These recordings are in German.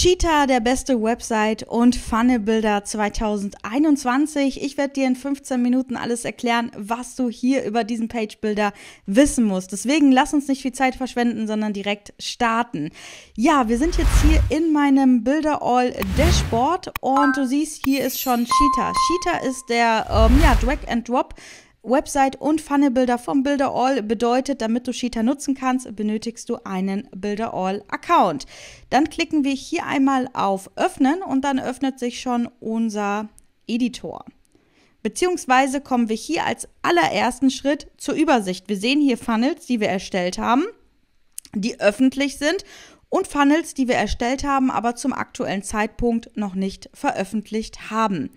Cheetah, der beste Website und Funnelbilder 2021. Ich werde dir in 15 Minuten alles erklären, was du hier über diesen Page-Builder wissen musst. Deswegen lass uns nicht viel Zeit verschwenden, sondern direkt starten. Ja, wir sind jetzt hier in meinem Builder All Dashboard und du siehst, hier ist schon Cheetah. Cheetah ist der ähm, ja, Drag-and-Drop Website und Funnelbilder vom Builder All bedeutet, damit du Sheeta nutzen kannst, benötigst du einen Builder All Account. Dann klicken wir hier einmal auf Öffnen und dann öffnet sich schon unser Editor. Beziehungsweise kommen wir hier als allerersten Schritt zur Übersicht. Wir sehen hier Funnels, die wir erstellt haben, die öffentlich sind und Funnels, die wir erstellt haben, aber zum aktuellen Zeitpunkt noch nicht veröffentlicht haben.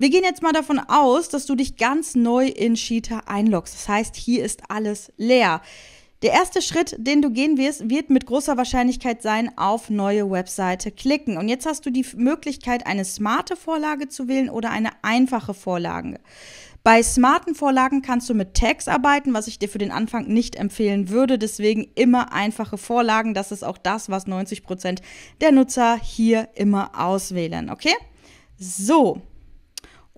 Wir gehen jetzt mal davon aus, dass du dich ganz neu in Cheetah einloggst. Das heißt, hier ist alles leer. Der erste Schritt, den du gehen wirst, wird mit großer Wahrscheinlichkeit sein, auf neue Webseite klicken. Und jetzt hast du die Möglichkeit, eine smarte Vorlage zu wählen oder eine einfache Vorlage. Bei smarten Vorlagen kannst du mit Tags arbeiten, was ich dir für den Anfang nicht empfehlen würde. Deswegen immer einfache Vorlagen. Das ist auch das, was 90% Prozent der Nutzer hier immer auswählen. Okay? So,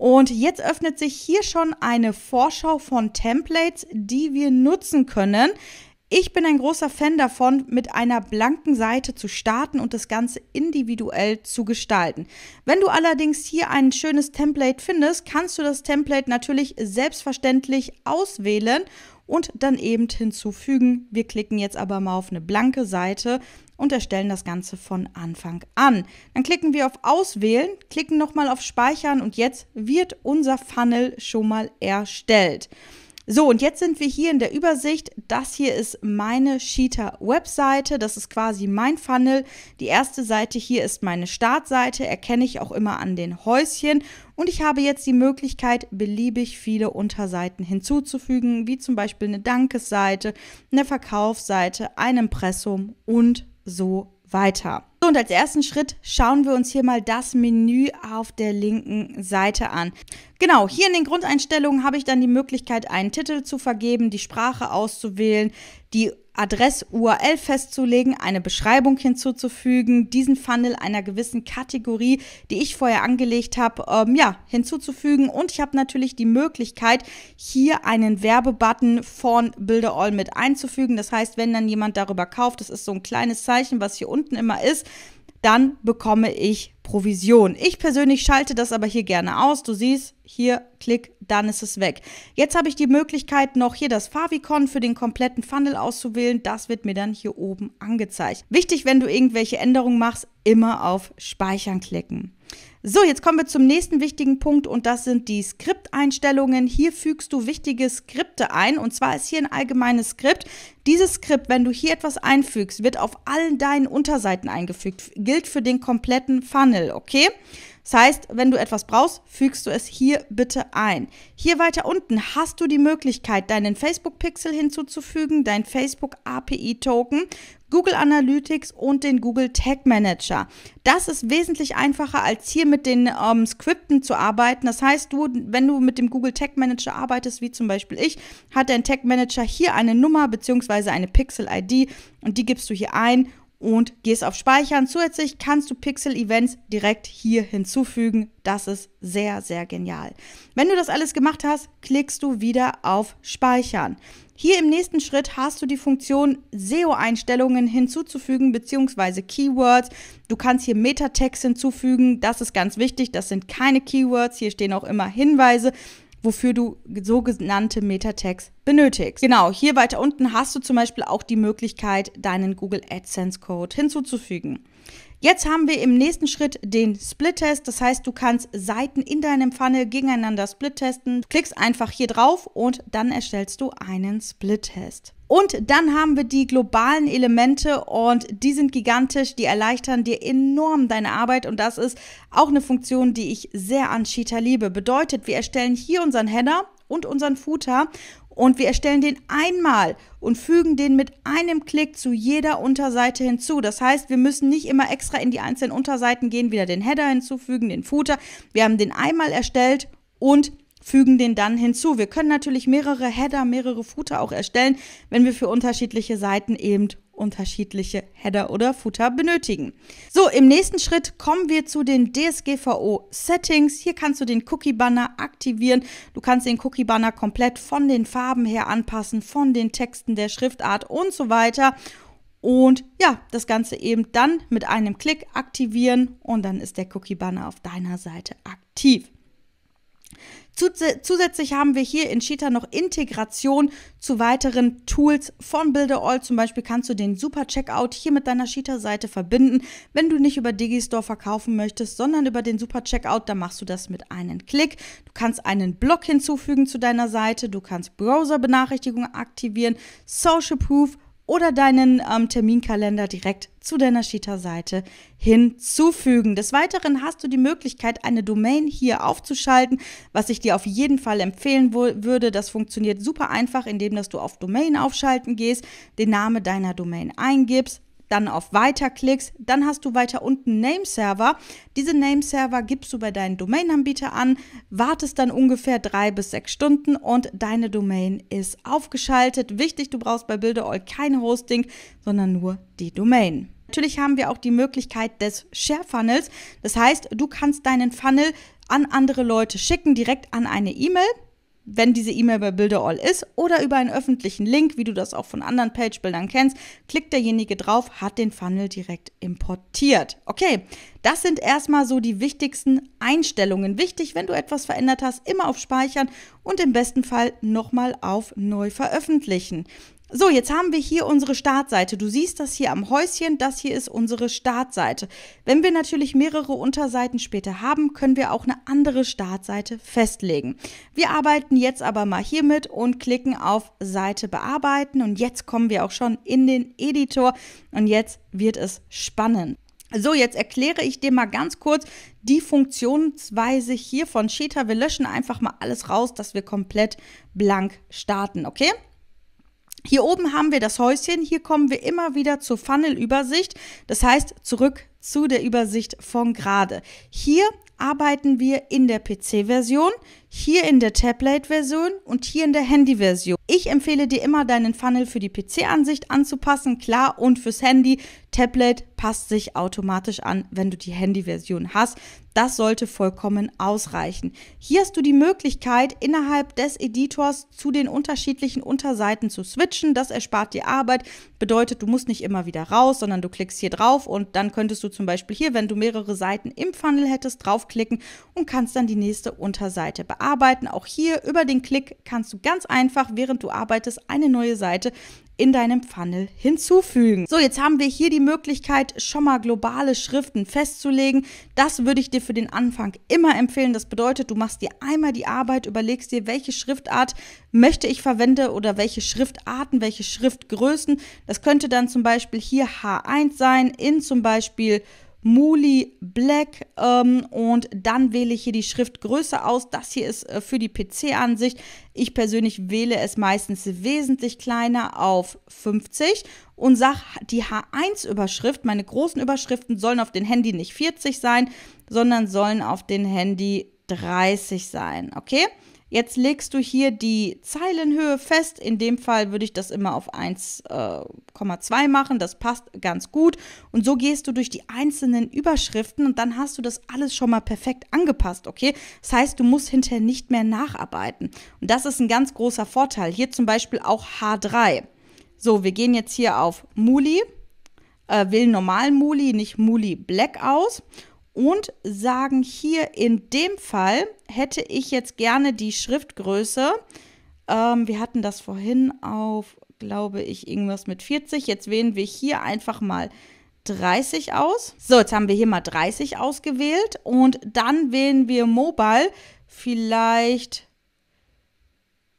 und jetzt öffnet sich hier schon eine Vorschau von Templates, die wir nutzen können. Ich bin ein großer Fan davon, mit einer blanken Seite zu starten und das Ganze individuell zu gestalten. Wenn du allerdings hier ein schönes Template findest, kannst du das Template natürlich selbstverständlich auswählen und dann eben hinzufügen. Wir klicken jetzt aber mal auf eine blanke Seite und erstellen das Ganze von Anfang an. Dann klicken wir auf Auswählen, klicken nochmal auf Speichern und jetzt wird unser Funnel schon mal erstellt. So, und jetzt sind wir hier in der Übersicht. Das hier ist meine cheetah webseite Das ist quasi mein Funnel. Die erste Seite hier ist meine Startseite. Erkenne ich auch immer an den Häuschen. Und ich habe jetzt die Möglichkeit, beliebig viele Unterseiten hinzuzufügen, wie zum Beispiel eine Dankesseite, eine Verkaufsseite, ein Impressum und so weiter. So, und als ersten Schritt schauen wir uns hier mal das Menü auf der linken Seite an. Genau, hier in den Grundeinstellungen habe ich dann die Möglichkeit, einen Titel zu vergeben, die Sprache auszuwählen, die Adress-URL festzulegen, eine Beschreibung hinzuzufügen, diesen Funnel einer gewissen Kategorie, die ich vorher angelegt habe, ähm, ja, hinzuzufügen. Und ich habe natürlich die Möglichkeit, hier einen Werbebutton von Builder All mit einzufügen. Das heißt, wenn dann jemand darüber kauft, das ist so ein kleines Zeichen, was hier unten immer ist, dann bekomme ich Provision. Ich persönlich schalte das aber hier gerne aus. Du siehst, hier, klick, dann ist es weg. Jetzt habe ich die Möglichkeit, noch hier das Favicon für den kompletten Funnel auszuwählen. Das wird mir dann hier oben angezeigt. Wichtig, wenn du irgendwelche Änderungen machst, immer auf Speichern klicken. So, jetzt kommen wir zum nächsten wichtigen Punkt und das sind die Skripteinstellungen. Hier fügst du wichtige Skripte ein und zwar ist hier ein allgemeines Skript. Dieses Skript, wenn du hier etwas einfügst, wird auf allen deinen Unterseiten eingefügt. Gilt für den kompletten Funnel, okay? Das heißt, wenn du etwas brauchst, fügst du es hier bitte ein. Hier weiter unten hast du die Möglichkeit, deinen Facebook-Pixel hinzuzufügen, dein Facebook-API-Token, Google Analytics und den Google Tag Manager. Das ist wesentlich einfacher, als hier mit den ähm, Skripten zu arbeiten. Das heißt, du, wenn du mit dem Google Tag Manager arbeitest, wie zum Beispiel ich, hat dein Tag Manager hier eine Nummer bzw. eine Pixel-ID und die gibst du hier ein und gehst auf Speichern. Zusätzlich kannst du Pixel-Events direkt hier hinzufügen. Das ist sehr, sehr genial. Wenn du das alles gemacht hast, klickst du wieder auf Speichern. Hier im nächsten Schritt hast du die Funktion SEO-Einstellungen hinzuzufügen bzw. Keywords. Du kannst hier Metatext hinzufügen, das ist ganz wichtig, das sind keine Keywords, hier stehen auch immer Hinweise wofür du sogenannte Metatext benötigst. Genau, hier weiter unten hast du zum Beispiel auch die Möglichkeit, deinen Google AdSense Code hinzuzufügen. Jetzt haben wir im nächsten Schritt den Split-Test. Das heißt, du kannst Seiten in deinem Funnel gegeneinander split testen. klickst einfach hier drauf und dann erstellst du einen Split-Test. Und dann haben wir die globalen Elemente und die sind gigantisch, die erleichtern dir enorm deine Arbeit und das ist auch eine Funktion, die ich sehr an Cheetah liebe. Bedeutet, wir erstellen hier unseren Header und unseren Footer und wir erstellen den einmal und fügen den mit einem Klick zu jeder Unterseite hinzu. Das heißt, wir müssen nicht immer extra in die einzelnen Unterseiten gehen, wieder den Header hinzufügen, den Footer. Wir haben den einmal erstellt und fügen den dann hinzu. Wir können natürlich mehrere Header, mehrere Footer auch erstellen, wenn wir für unterschiedliche Seiten eben unterschiedliche Header oder Footer benötigen. So, im nächsten Schritt kommen wir zu den DSGVO Settings. Hier kannst du den Cookie Banner aktivieren. Du kannst den Cookie Banner komplett von den Farben her anpassen, von den Texten, der Schriftart und so weiter. Und ja, das Ganze eben dann mit einem Klick aktivieren und dann ist der Cookie Banner auf deiner Seite aktiv. Zusätzlich haben wir hier in Cheetah noch Integration zu weiteren Tools von Builder Zum Beispiel kannst du den Super Checkout hier mit deiner Cheetah-Seite verbinden. Wenn du nicht über Digistore verkaufen möchtest, sondern über den Super Checkout, dann machst du das mit einem Klick. Du kannst einen Blog hinzufügen zu deiner Seite. Du kannst Browser-Benachrichtigungen aktivieren, Social Proof, oder deinen ähm, Terminkalender direkt zu deiner cheetah seite hinzufügen. Des Weiteren hast du die Möglichkeit, eine Domain hier aufzuschalten, was ich dir auf jeden Fall empfehlen würde. Das funktioniert super einfach, indem dass du auf Domain aufschalten gehst, den Namen deiner Domain eingibst, dann auf Weiter klickst, dann hast du weiter unten Nameserver. Diese Nameserver gibst du bei deinen Domainanbieter an, wartest dann ungefähr drei bis sechs Stunden und deine Domain ist aufgeschaltet. Wichtig, du brauchst bei Builderall kein Hosting, sondern nur die Domain. Natürlich haben wir auch die Möglichkeit des Share Funnels. Das heißt, du kannst deinen Funnel an andere Leute schicken, direkt an eine E-Mail wenn diese E-Mail bei Builderall ist oder über einen öffentlichen Link, wie du das auch von anderen Page-Bildern kennst, klickt derjenige drauf, hat den Funnel direkt importiert. Okay, das sind erstmal so die wichtigsten Einstellungen. Wichtig, wenn du etwas verändert hast, immer auf Speichern und im besten Fall nochmal auf Neu veröffentlichen. So, jetzt haben wir hier unsere Startseite. Du siehst das hier am Häuschen, das hier ist unsere Startseite. Wenn wir natürlich mehrere Unterseiten später haben, können wir auch eine andere Startseite festlegen. Wir arbeiten jetzt aber mal hiermit und klicken auf Seite bearbeiten und jetzt kommen wir auch schon in den Editor und jetzt wird es spannend. So, jetzt erkläre ich dir mal ganz kurz die Funktionsweise hier von Cheetah. Wir löschen einfach mal alles raus, dass wir komplett blank starten, okay? Hier oben haben wir das Häuschen, hier kommen wir immer wieder zur Funnel-Übersicht, das heißt zurück zu der Übersicht von gerade. Hier arbeiten wir in der PC-Version. Hier in der Tablet-Version und hier in der Handy-Version. Ich empfehle dir immer, deinen Funnel für die PC-Ansicht anzupassen, klar, und fürs Handy. Tablet passt sich automatisch an, wenn du die Handy-Version hast. Das sollte vollkommen ausreichen. Hier hast du die Möglichkeit, innerhalb des Editors zu den unterschiedlichen Unterseiten zu switchen. Das erspart dir Arbeit. Bedeutet, du musst nicht immer wieder raus, sondern du klickst hier drauf und dann könntest du zum Beispiel hier, wenn du mehrere Seiten im Funnel hättest, draufklicken und kannst dann die nächste Unterseite bearbeiten. Arbeiten. Auch hier über den Klick kannst du ganz einfach, während du arbeitest, eine neue Seite in deinem Funnel hinzufügen. So, jetzt haben wir hier die Möglichkeit, schon mal globale Schriften festzulegen. Das würde ich dir für den Anfang immer empfehlen. Das bedeutet, du machst dir einmal die Arbeit, überlegst dir, welche Schriftart möchte ich verwende oder welche Schriftarten, welche Schriftgrößen. Das könnte dann zum Beispiel hier H1 sein, in zum Beispiel Muli Black ähm, und dann wähle ich hier die Schriftgröße aus. Das hier ist äh, für die PC-Ansicht. Ich persönlich wähle es meistens wesentlich kleiner auf 50 und sage, die H1-Überschrift, meine großen Überschriften sollen auf dem Handy nicht 40 sein, sondern sollen auf dem Handy 30 sein. Okay? Jetzt legst du hier die Zeilenhöhe fest. In dem Fall würde ich das immer auf 1,2 äh, machen. Das passt ganz gut. Und so gehst du durch die einzelnen Überschriften und dann hast du das alles schon mal perfekt angepasst, okay? Das heißt, du musst hinterher nicht mehr nacharbeiten. Und das ist ein ganz großer Vorteil. Hier zum Beispiel auch H3. So, wir gehen jetzt hier auf Muli, äh, wählen normalen Muli, nicht Muli Black aus und sagen hier in dem Fall hätte ich jetzt gerne die Schriftgröße. Ähm, wir hatten das vorhin auf, glaube ich, irgendwas mit 40. Jetzt wählen wir hier einfach mal 30 aus. So, jetzt haben wir hier mal 30 ausgewählt und dann wählen wir Mobile vielleicht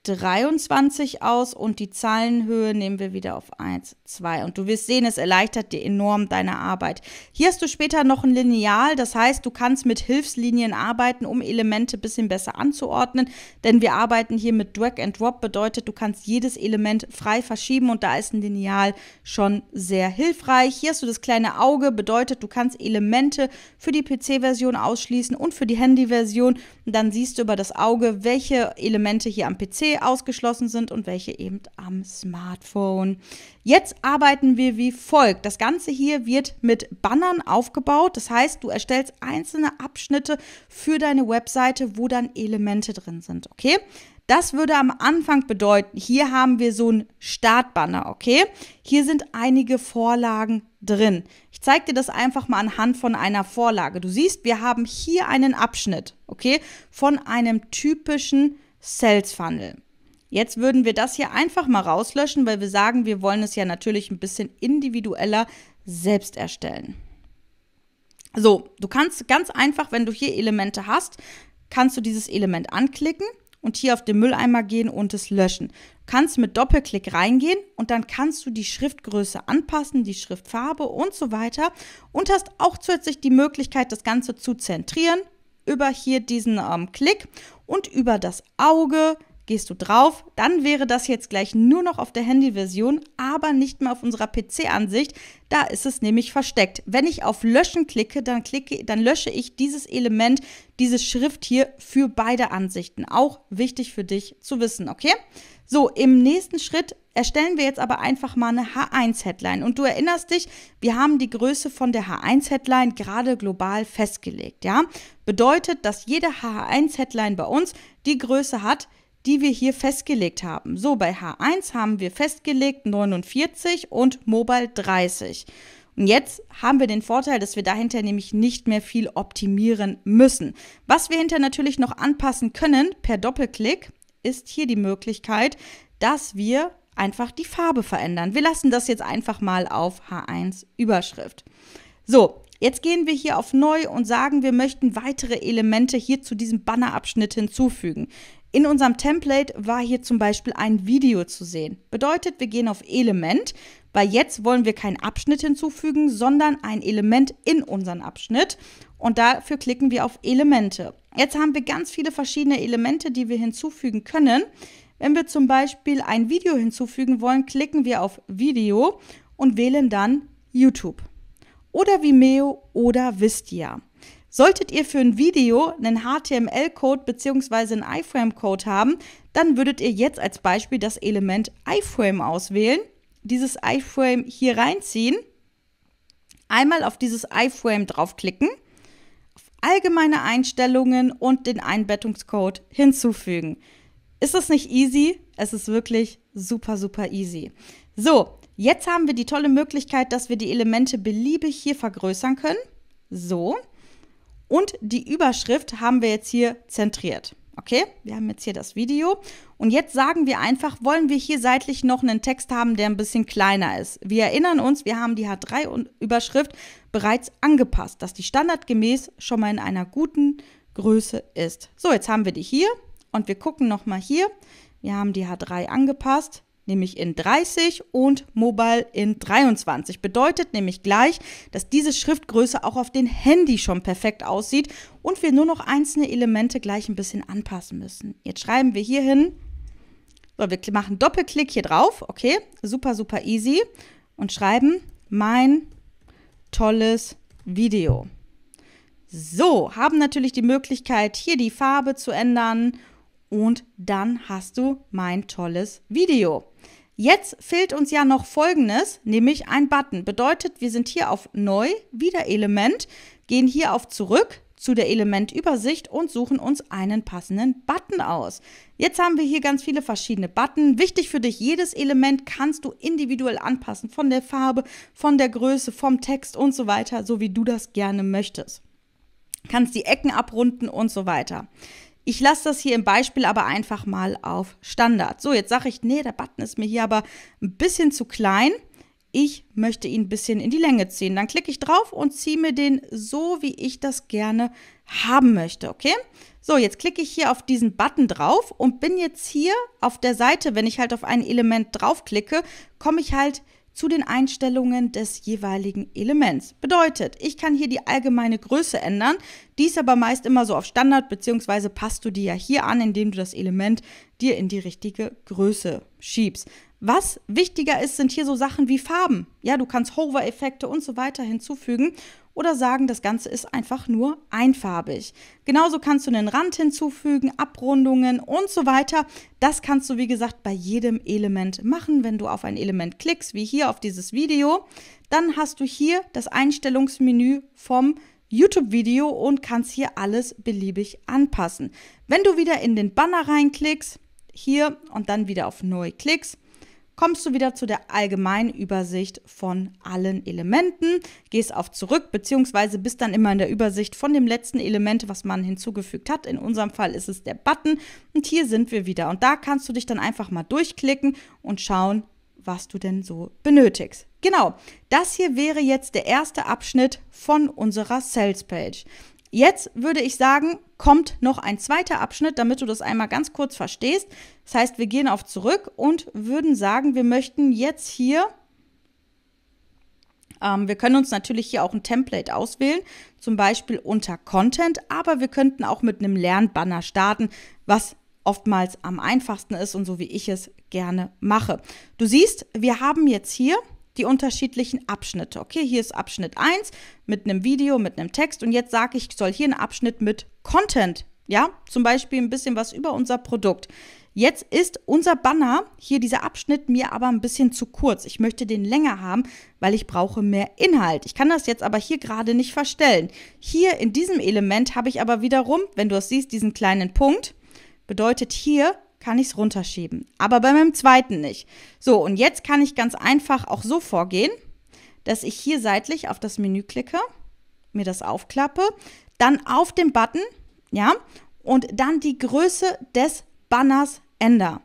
23 aus und die Zahlenhöhe nehmen wir wieder auf 1, 2. Und du wirst sehen, es erleichtert dir enorm deine Arbeit. Hier hast du später noch ein Lineal, das heißt, du kannst mit Hilfslinien arbeiten, um Elemente ein bisschen besser anzuordnen, denn wir arbeiten hier mit Drag and Drop, bedeutet, du kannst jedes Element frei verschieben und da ist ein Lineal schon sehr hilfreich. Hier hast du das kleine Auge, bedeutet, du kannst Elemente für die PC-Version ausschließen und für die Handy-Version. Dann siehst du über das Auge, welche Elemente hier am PC ausgeschlossen sind und welche eben am Smartphone. Jetzt arbeiten wir wie folgt. Das Ganze hier wird mit Bannern aufgebaut. Das heißt, du erstellst einzelne Abschnitte für deine Webseite, wo dann Elemente drin sind. Okay? Das würde am Anfang bedeuten, hier haben wir so einen Startbanner, okay? Hier sind einige Vorlagen drin. Ich zeige dir das einfach mal anhand von einer Vorlage. Du siehst, wir haben hier einen Abschnitt, okay, von einem typischen Sales Funnel. Jetzt würden wir das hier einfach mal rauslöschen, weil wir sagen, wir wollen es ja natürlich ein bisschen individueller selbst erstellen. So, du kannst ganz einfach, wenn du hier Elemente hast, kannst du dieses Element anklicken und hier auf den Mülleimer gehen und es löschen. Du kannst mit Doppelklick reingehen und dann kannst du die Schriftgröße anpassen, die Schriftfarbe und so weiter und hast auch zusätzlich die Möglichkeit, das Ganze zu zentrieren über hier diesen ähm, Klick und über das Auge gehst du drauf, dann wäre das jetzt gleich nur noch auf der Handy-Version, aber nicht mehr auf unserer PC-Ansicht. Da ist es nämlich versteckt. Wenn ich auf Löschen klicke, dann klicke, dann lösche ich dieses Element, diese Schrift hier für beide Ansichten. Auch wichtig für dich zu wissen, okay? So, im nächsten Schritt erstellen wir jetzt aber einfach mal eine H1-Headline. Und du erinnerst dich, wir haben die Größe von der H1-Headline gerade global festgelegt. Ja? Bedeutet, dass jede H1-Headline bei uns die Größe hat, die wir hier festgelegt haben. So, bei H1 haben wir festgelegt 49 und Mobile 30. Und jetzt haben wir den Vorteil, dass wir dahinter nämlich nicht mehr viel optimieren müssen. Was wir hinter natürlich noch anpassen können per Doppelklick, ist hier die Möglichkeit, dass wir einfach die Farbe verändern. Wir lassen das jetzt einfach mal auf H1 Überschrift. So, jetzt gehen wir hier auf Neu und sagen, wir möchten weitere Elemente hier zu diesem Bannerabschnitt hinzufügen. In unserem Template war hier zum Beispiel ein Video zu sehen. Bedeutet, wir gehen auf Element, weil jetzt wollen wir keinen Abschnitt hinzufügen, sondern ein Element in unseren Abschnitt. Und dafür klicken wir auf Elemente. Jetzt haben wir ganz viele verschiedene Elemente, die wir hinzufügen können. Wenn wir zum Beispiel ein Video hinzufügen wollen, klicken wir auf Video und wählen dann YouTube oder Vimeo oder Vistia. Solltet ihr für ein Video einen HTML-Code bzw. einen iframe-Code haben, dann würdet ihr jetzt als Beispiel das Element iframe auswählen, dieses iframe hier reinziehen, einmal auf dieses iframe draufklicken, auf allgemeine Einstellungen und den Einbettungscode hinzufügen. Ist es nicht easy? Es ist wirklich super, super easy. So, jetzt haben wir die tolle Möglichkeit, dass wir die Elemente beliebig hier vergrößern können. So. Und die Überschrift haben wir jetzt hier zentriert. Okay, wir haben jetzt hier das Video und jetzt sagen wir einfach, wollen wir hier seitlich noch einen Text haben, der ein bisschen kleiner ist. Wir erinnern uns, wir haben die H3-Überschrift bereits angepasst, dass die standardgemäß schon mal in einer guten Größe ist. So, jetzt haben wir die hier und wir gucken nochmal hier. Wir haben die H3 angepasst, nämlich in 30 und Mobile in 23. Bedeutet nämlich gleich, dass diese Schriftgröße auch auf dem Handy schon perfekt aussieht und wir nur noch einzelne Elemente gleich ein bisschen anpassen müssen. Jetzt schreiben wir hier hin. So, wir machen Doppelklick hier drauf. Okay, super, super easy. Und schreiben mein tolles Video. So, haben natürlich die Möglichkeit, hier die Farbe zu ändern und dann hast du mein tolles Video. Jetzt fehlt uns ja noch folgendes, nämlich ein Button. Bedeutet, wir sind hier auf Neu, wieder Element, gehen hier auf Zurück zu der Elementübersicht und suchen uns einen passenden Button aus. Jetzt haben wir hier ganz viele verschiedene Button. Wichtig für dich, jedes Element kannst du individuell anpassen, von der Farbe, von der Größe, vom Text und so weiter, so wie du das gerne möchtest. Kannst die Ecken abrunden und so weiter. Ich lasse das hier im Beispiel aber einfach mal auf Standard. So, jetzt sage ich, nee, der Button ist mir hier aber ein bisschen zu klein. Ich möchte ihn ein bisschen in die Länge ziehen. Dann klicke ich drauf und ziehe mir den so, wie ich das gerne haben möchte, okay? So, jetzt klicke ich hier auf diesen Button drauf und bin jetzt hier auf der Seite, wenn ich halt auf ein Element draufklicke, komme ich halt zu den Einstellungen des jeweiligen Elements. Bedeutet, ich kann hier die allgemeine Größe ändern, die ist aber meist immer so auf Standard, beziehungsweise passt du die ja hier an, indem du das Element dir in die richtige Größe schiebst. Was wichtiger ist, sind hier so Sachen wie Farben. Ja, du kannst Hover-Effekte und so weiter hinzufügen oder sagen, das Ganze ist einfach nur einfarbig. Genauso kannst du einen Rand hinzufügen, Abrundungen und so weiter. Das kannst du, wie gesagt, bei jedem Element machen. Wenn du auf ein Element klickst, wie hier auf dieses Video, dann hast du hier das Einstellungsmenü vom YouTube-Video und kannst hier alles beliebig anpassen. Wenn du wieder in den Banner reinklickst, hier und dann wieder auf Neu klickst, kommst du wieder zu der allgemeinen Übersicht von allen Elementen, gehst auf zurück, beziehungsweise bist dann immer in der Übersicht von dem letzten Element, was man hinzugefügt hat. In unserem Fall ist es der Button und hier sind wir wieder. Und da kannst du dich dann einfach mal durchklicken und schauen, was du denn so benötigst. Genau, das hier wäre jetzt der erste Abschnitt von unserer Sales Page. Jetzt würde ich sagen, kommt noch ein zweiter Abschnitt, damit du das einmal ganz kurz verstehst. Das heißt, wir gehen auf zurück und würden sagen, wir möchten jetzt hier ähm, wir können uns natürlich hier auch ein Template auswählen, zum Beispiel unter Content, aber wir könnten auch mit einem Lernbanner starten, was oftmals am einfachsten ist und so wie ich es gerne mache. Du siehst, wir haben jetzt hier die unterschiedlichen Abschnitte. Okay, hier ist Abschnitt 1 mit einem Video, mit einem Text und jetzt sage ich, ich soll hier einen Abschnitt mit Content, ja, zum Beispiel ein bisschen was über unser Produkt. Jetzt ist unser Banner, hier dieser Abschnitt, mir aber ein bisschen zu kurz. Ich möchte den länger haben, weil ich brauche mehr Inhalt. Ich kann das jetzt aber hier gerade nicht verstellen. Hier in diesem Element habe ich aber wiederum, wenn du es siehst, diesen kleinen Punkt. Bedeutet hier kann ich es runterschieben. Aber bei meinem zweiten nicht. So, und jetzt kann ich ganz einfach auch so vorgehen, dass ich hier seitlich auf das Menü klicke, mir das aufklappe, dann auf den Button, ja, und dann die Größe des Banners ändere.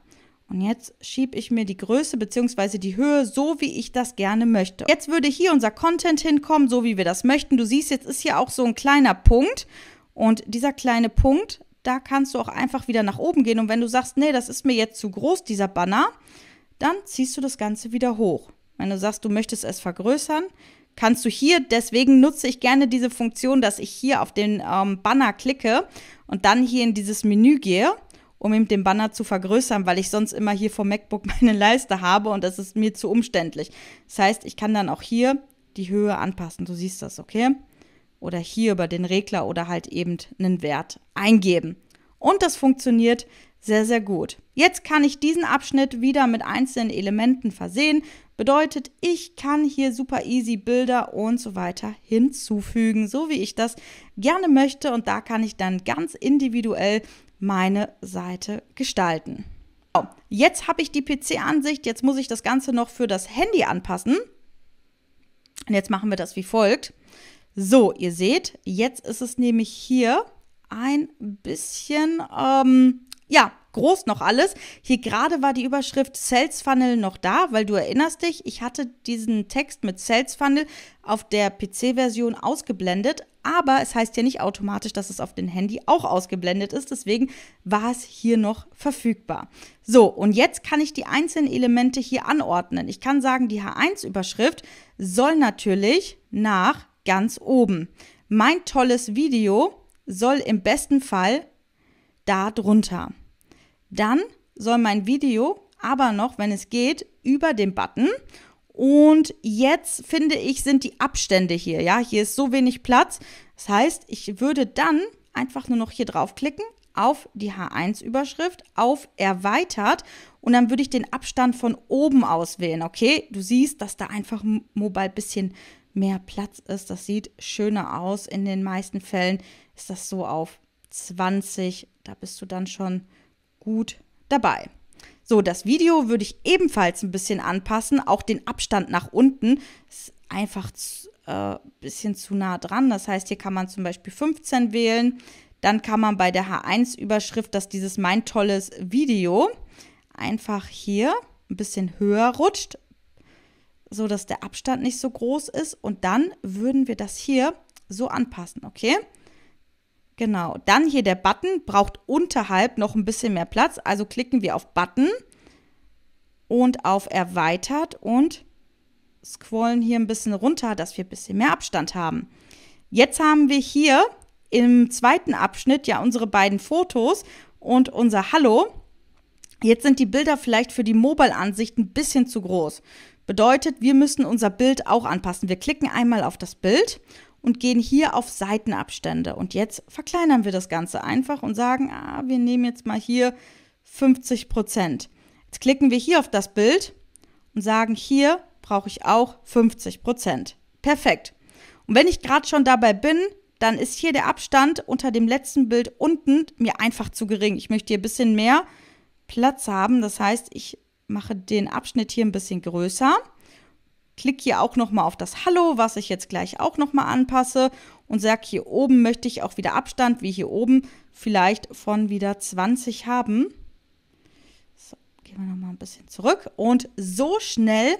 Und jetzt schiebe ich mir die Größe bzw. die Höhe so, wie ich das gerne möchte. Jetzt würde hier unser Content hinkommen, so wie wir das möchten. Du siehst, jetzt ist hier auch so ein kleiner Punkt. Und dieser kleine Punkt da kannst du auch einfach wieder nach oben gehen. Und wenn du sagst, nee, das ist mir jetzt zu groß, dieser Banner, dann ziehst du das Ganze wieder hoch. Wenn du sagst, du möchtest es vergrößern, kannst du hier, deswegen nutze ich gerne diese Funktion, dass ich hier auf den ähm, Banner klicke und dann hier in dieses Menü gehe, um eben den Banner zu vergrößern, weil ich sonst immer hier vom MacBook meine Leiste habe und das ist mir zu umständlich. Das heißt, ich kann dann auch hier die Höhe anpassen. Du siehst das, okay? Oder hier über den Regler oder halt eben einen Wert eingeben. Und das funktioniert sehr, sehr gut. Jetzt kann ich diesen Abschnitt wieder mit einzelnen Elementen versehen. Bedeutet, ich kann hier super easy Bilder und so weiter hinzufügen, so wie ich das gerne möchte. Und da kann ich dann ganz individuell meine Seite gestalten. Oh, jetzt habe ich die PC-Ansicht. Jetzt muss ich das Ganze noch für das Handy anpassen. Und jetzt machen wir das wie folgt. So, ihr seht, jetzt ist es nämlich hier ein bisschen, ähm, ja, groß noch alles. Hier gerade war die Überschrift Sales Funnel noch da, weil du erinnerst dich, ich hatte diesen Text mit Sales Funnel auf der PC-Version ausgeblendet, aber es heißt ja nicht automatisch, dass es auf dem Handy auch ausgeblendet ist, deswegen war es hier noch verfügbar. So, und jetzt kann ich die einzelnen Elemente hier anordnen. Ich kann sagen, die H1-Überschrift soll natürlich nach ganz oben. Mein tolles Video soll im besten Fall da drunter. Dann soll mein Video aber noch, wenn es geht, über dem Button. Und jetzt finde ich, sind die Abstände hier. Ja, hier ist so wenig Platz. Das heißt, ich würde dann einfach nur noch hier draufklicken auf die H1-Überschrift, auf Erweitert und dann würde ich den Abstand von oben auswählen. Okay, du siehst, dass da einfach mobile bisschen mehr Platz ist. Das sieht schöner aus in den meisten Fällen ist das so auf 20. Da bist du dann schon gut dabei. So, das Video würde ich ebenfalls ein bisschen anpassen, auch den Abstand nach unten. Ist einfach ein äh, bisschen zu nah dran. Das heißt, hier kann man zum Beispiel 15 wählen. Dann kann man bei der H1-Überschrift, dass dieses mein tolles Video einfach hier ein bisschen höher rutscht, so dass der Abstand nicht so groß ist. Und dann würden wir das hier so anpassen, okay? Genau. Dann hier der Button braucht unterhalb noch ein bisschen mehr Platz. Also klicken wir auf Button und auf Erweitert und scrollen hier ein bisschen runter, dass wir ein bisschen mehr Abstand haben. Jetzt haben wir hier im zweiten Abschnitt ja unsere beiden Fotos und unser Hallo. Jetzt sind die Bilder vielleicht für die Mobile-Ansicht ein bisschen zu groß. Bedeutet, wir müssen unser Bild auch anpassen. Wir klicken einmal auf das Bild und gehen hier auf Seitenabstände. Und jetzt verkleinern wir das Ganze einfach und sagen, ah, wir nehmen jetzt mal hier 50 Prozent. Jetzt klicken wir hier auf das Bild und sagen, hier brauche ich auch 50 Prozent. Perfekt. Und wenn ich gerade schon dabei bin, dann ist hier der Abstand unter dem letzten Bild unten mir einfach zu gering. Ich möchte hier ein bisschen mehr Platz haben. Das heißt, ich mache den Abschnitt hier ein bisschen größer klicke hier auch nochmal auf das Hallo, was ich jetzt gleich auch nochmal anpasse und sage hier oben möchte ich auch wieder Abstand, wie hier oben, vielleicht von wieder 20 haben. So, gehen wir nochmal ein bisschen zurück. Und so schnell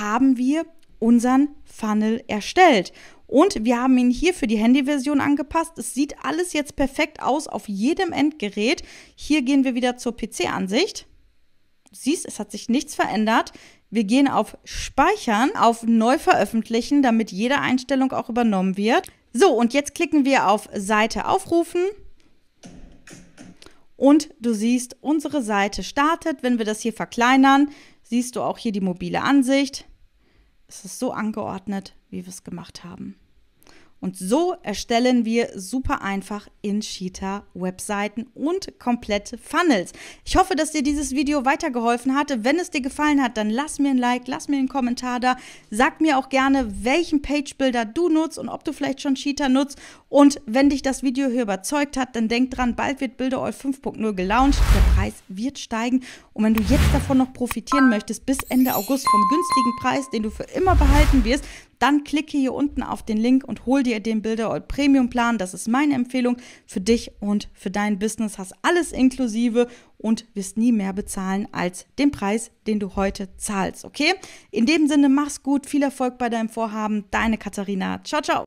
haben wir unseren Funnel erstellt. Und wir haben ihn hier für die Handyversion angepasst. Es sieht alles jetzt perfekt aus auf jedem Endgerät. Hier gehen wir wieder zur PC-Ansicht. Siehst, es hat sich nichts verändert. Wir gehen auf Speichern, auf Neu veröffentlichen, damit jede Einstellung auch übernommen wird. So, und jetzt klicken wir auf Seite aufrufen. Und du siehst, unsere Seite startet. Wenn wir das hier verkleinern, siehst du auch hier die mobile Ansicht. Es ist so angeordnet, wie wir es gemacht haben. Und so erstellen wir super einfach in Cheetah Webseiten und komplette Funnels. Ich hoffe, dass dir dieses Video weitergeholfen hatte. Wenn es dir gefallen hat, dann lass mir ein Like, lass mir einen Kommentar da. Sag mir auch gerne, welchen Page Builder du nutzt und ob du vielleicht schon Cheetah nutzt. Und wenn dich das Video hier überzeugt hat, dann denk dran, bald wird Builderall 5.0 gelauncht. Der Preis wird steigen. Und wenn du jetzt davon noch profitieren möchtest, bis Ende August vom günstigen Preis, den du für immer behalten wirst, dann klicke hier unten auf den Link und hol dir den Bilder Bilderort Premium Plan. Das ist meine Empfehlung für dich und für dein Business. Hast alles inklusive und wirst nie mehr bezahlen als den Preis, den du heute zahlst. Okay? In dem Sinne, mach's gut, viel Erfolg bei deinem Vorhaben. Deine Katharina. Ciao, ciao.